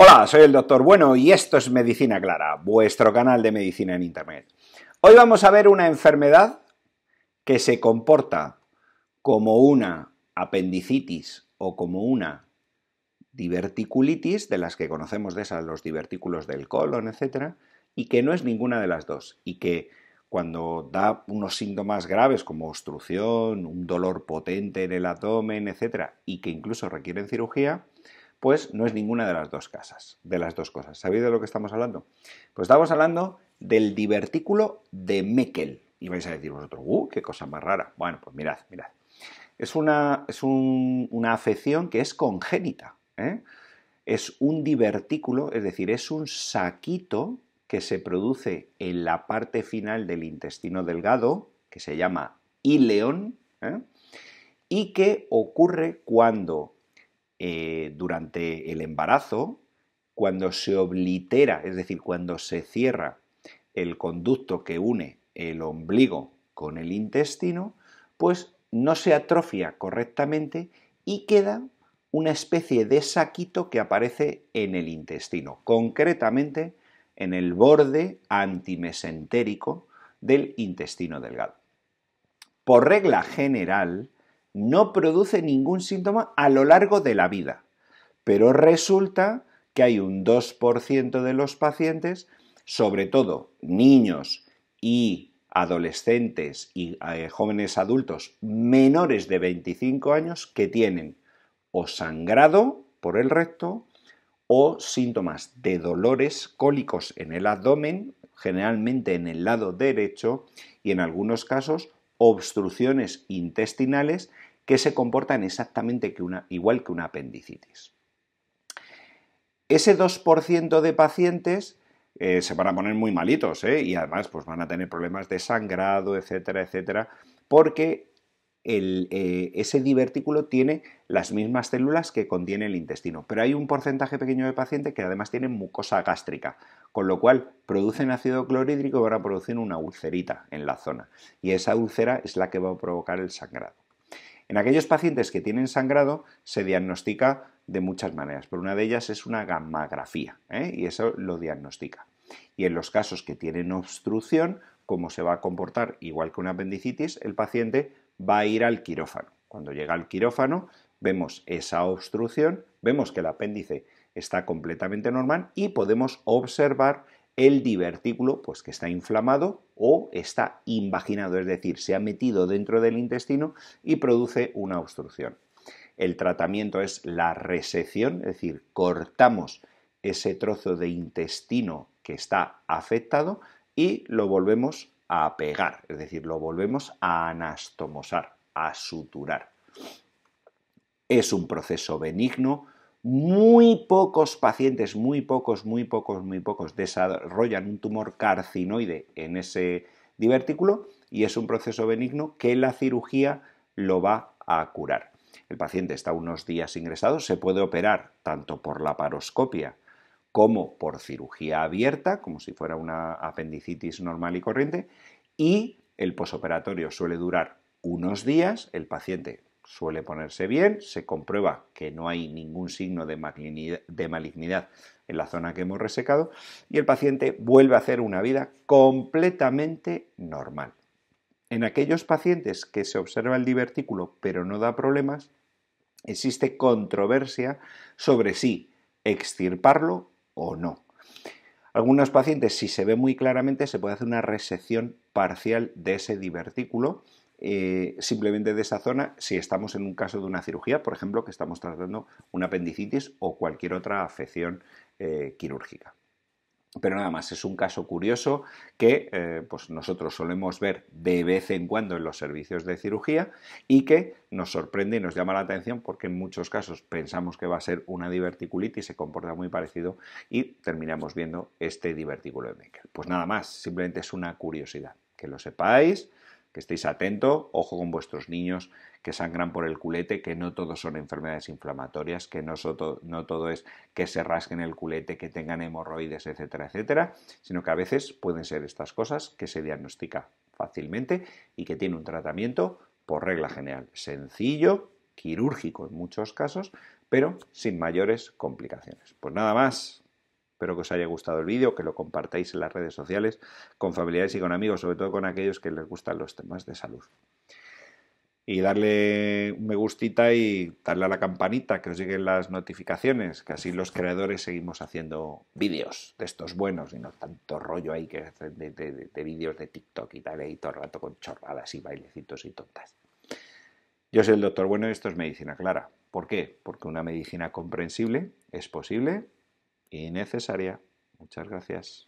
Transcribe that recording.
Hola, soy el doctor Bueno y esto es Medicina Clara, vuestro canal de medicina en Internet. Hoy vamos a ver una enfermedad que se comporta como una apendicitis o como una diverticulitis, de las que conocemos de esas, los divertículos del colon, etc., y que no es ninguna de las dos, y que cuando da unos síntomas graves como obstrucción, un dolor potente en el abdomen, etc., y que incluso requieren cirugía, pues no es ninguna de las dos casas, de las dos cosas. ¿Sabéis de lo que estamos hablando? Pues estamos hablando del divertículo de Meckel. Y vais a decir vosotros, ¡uh, qué cosa más rara! Bueno, pues mirad, mirad. Es una, es una afección que es congénita. ¿eh? Es un divertículo, es decir, es un saquito que se produce en la parte final del intestino delgado, que se llama ileón, ¿eh? y que ocurre cuando eh, durante el embarazo, cuando se oblitera, es decir, cuando se cierra el conducto que une el ombligo con el intestino, pues no se atrofia correctamente y queda una especie de saquito que aparece en el intestino, concretamente en el borde antimesentérico del intestino delgado. Por regla general, no produce ningún síntoma a lo largo de la vida. Pero resulta que hay un 2% de los pacientes, sobre todo niños y adolescentes y eh, jóvenes adultos menores de 25 años, que tienen o sangrado por el recto o síntomas de dolores cólicos en el abdomen, generalmente en el lado derecho y en algunos casos obstrucciones intestinales que se comportan exactamente que una, igual que una apendicitis. Ese 2% de pacientes eh, se van a poner muy malitos ¿eh? y además pues, van a tener problemas de sangrado, etcétera, etcétera, porque el, eh, ese divertículo tiene las mismas células que contiene el intestino, pero hay un porcentaje pequeño de pacientes que además tienen mucosa gástrica, con lo cual producen ácido clorhídrico y van a producir una ulcerita en la zona, y esa úlcera es la que va a provocar el sangrado. En aquellos pacientes que tienen sangrado se diagnostica de muchas maneras, pero una de ellas es una gammagrafía, ¿eh? y eso lo diagnostica. Y en los casos que tienen obstrucción, como se va a comportar igual que una apendicitis, el paciente va a ir al quirófano. Cuando llega al quirófano, vemos esa obstrucción, vemos que el apéndice está completamente normal y podemos observar el divertículo pues que está inflamado o está invaginado, es decir, se ha metido dentro del intestino y produce una obstrucción. El tratamiento es la resección, es decir, cortamos ese trozo de intestino que está afectado y lo volvemos a pegar, es decir, lo volvemos a anastomosar, a suturar. Es un proceso benigno, muy pocos pacientes, muy pocos, muy pocos, muy pocos desarrollan un tumor carcinoide en ese divertículo y es un proceso benigno que la cirugía lo va a curar. El paciente está unos días ingresado, se puede operar tanto por la paroscopia como por cirugía abierta, como si fuera una apendicitis normal y corriente, y el posoperatorio suele durar unos días, el paciente suele ponerse bien, se comprueba que no hay ningún signo de malignidad, en la zona que hemos resecado y el paciente vuelve a hacer una vida completamente normal. En aquellos pacientes que se observa el divertículo pero no da problemas, existe controversia sobre si extirparlo o no. Algunos pacientes, si se ve muy claramente, se puede hacer una resección parcial de ese divertículo, eh, simplemente de esa zona, si estamos en un caso de una cirugía, por ejemplo, que estamos tratando una apendicitis o cualquier otra afección eh, quirúrgica. Pero nada más, es un caso curioso que eh, pues nosotros solemos ver de vez en cuando en los servicios de cirugía y que nos sorprende y nos llama la atención porque en muchos casos pensamos que va a ser una diverticulitis, se comporta muy parecido y terminamos viendo este divertículo de Meckel. Pues nada más, simplemente es una curiosidad, que lo sepáis, que estéis atento, ojo con vuestros niños que sangran por el culete, que no todos son enfermedades inflamatorias, que no, no todo es que se rasquen el culete, que tengan hemorroides, etcétera, etcétera, sino que a veces pueden ser estas cosas que se diagnostica fácilmente y que tiene un tratamiento por regla general sencillo, quirúrgico en muchos casos, pero sin mayores complicaciones. Pues nada más. Espero que os haya gustado el vídeo, que lo compartáis en las redes sociales con familiares y con amigos, sobre todo con aquellos que les gustan los temas de salud y darle un me gustita y darle a la campanita que os lleguen las notificaciones, que así los creadores seguimos haciendo vídeos de estos buenos y no tanto rollo ahí que de, de, de vídeos de TikTok y tal, y todo el rato con chorradas y bailecitos y tontas. Yo soy el doctor bueno y esto es medicina clara. ¿Por qué? Porque una medicina comprensible es posible y necesaria. Muchas gracias.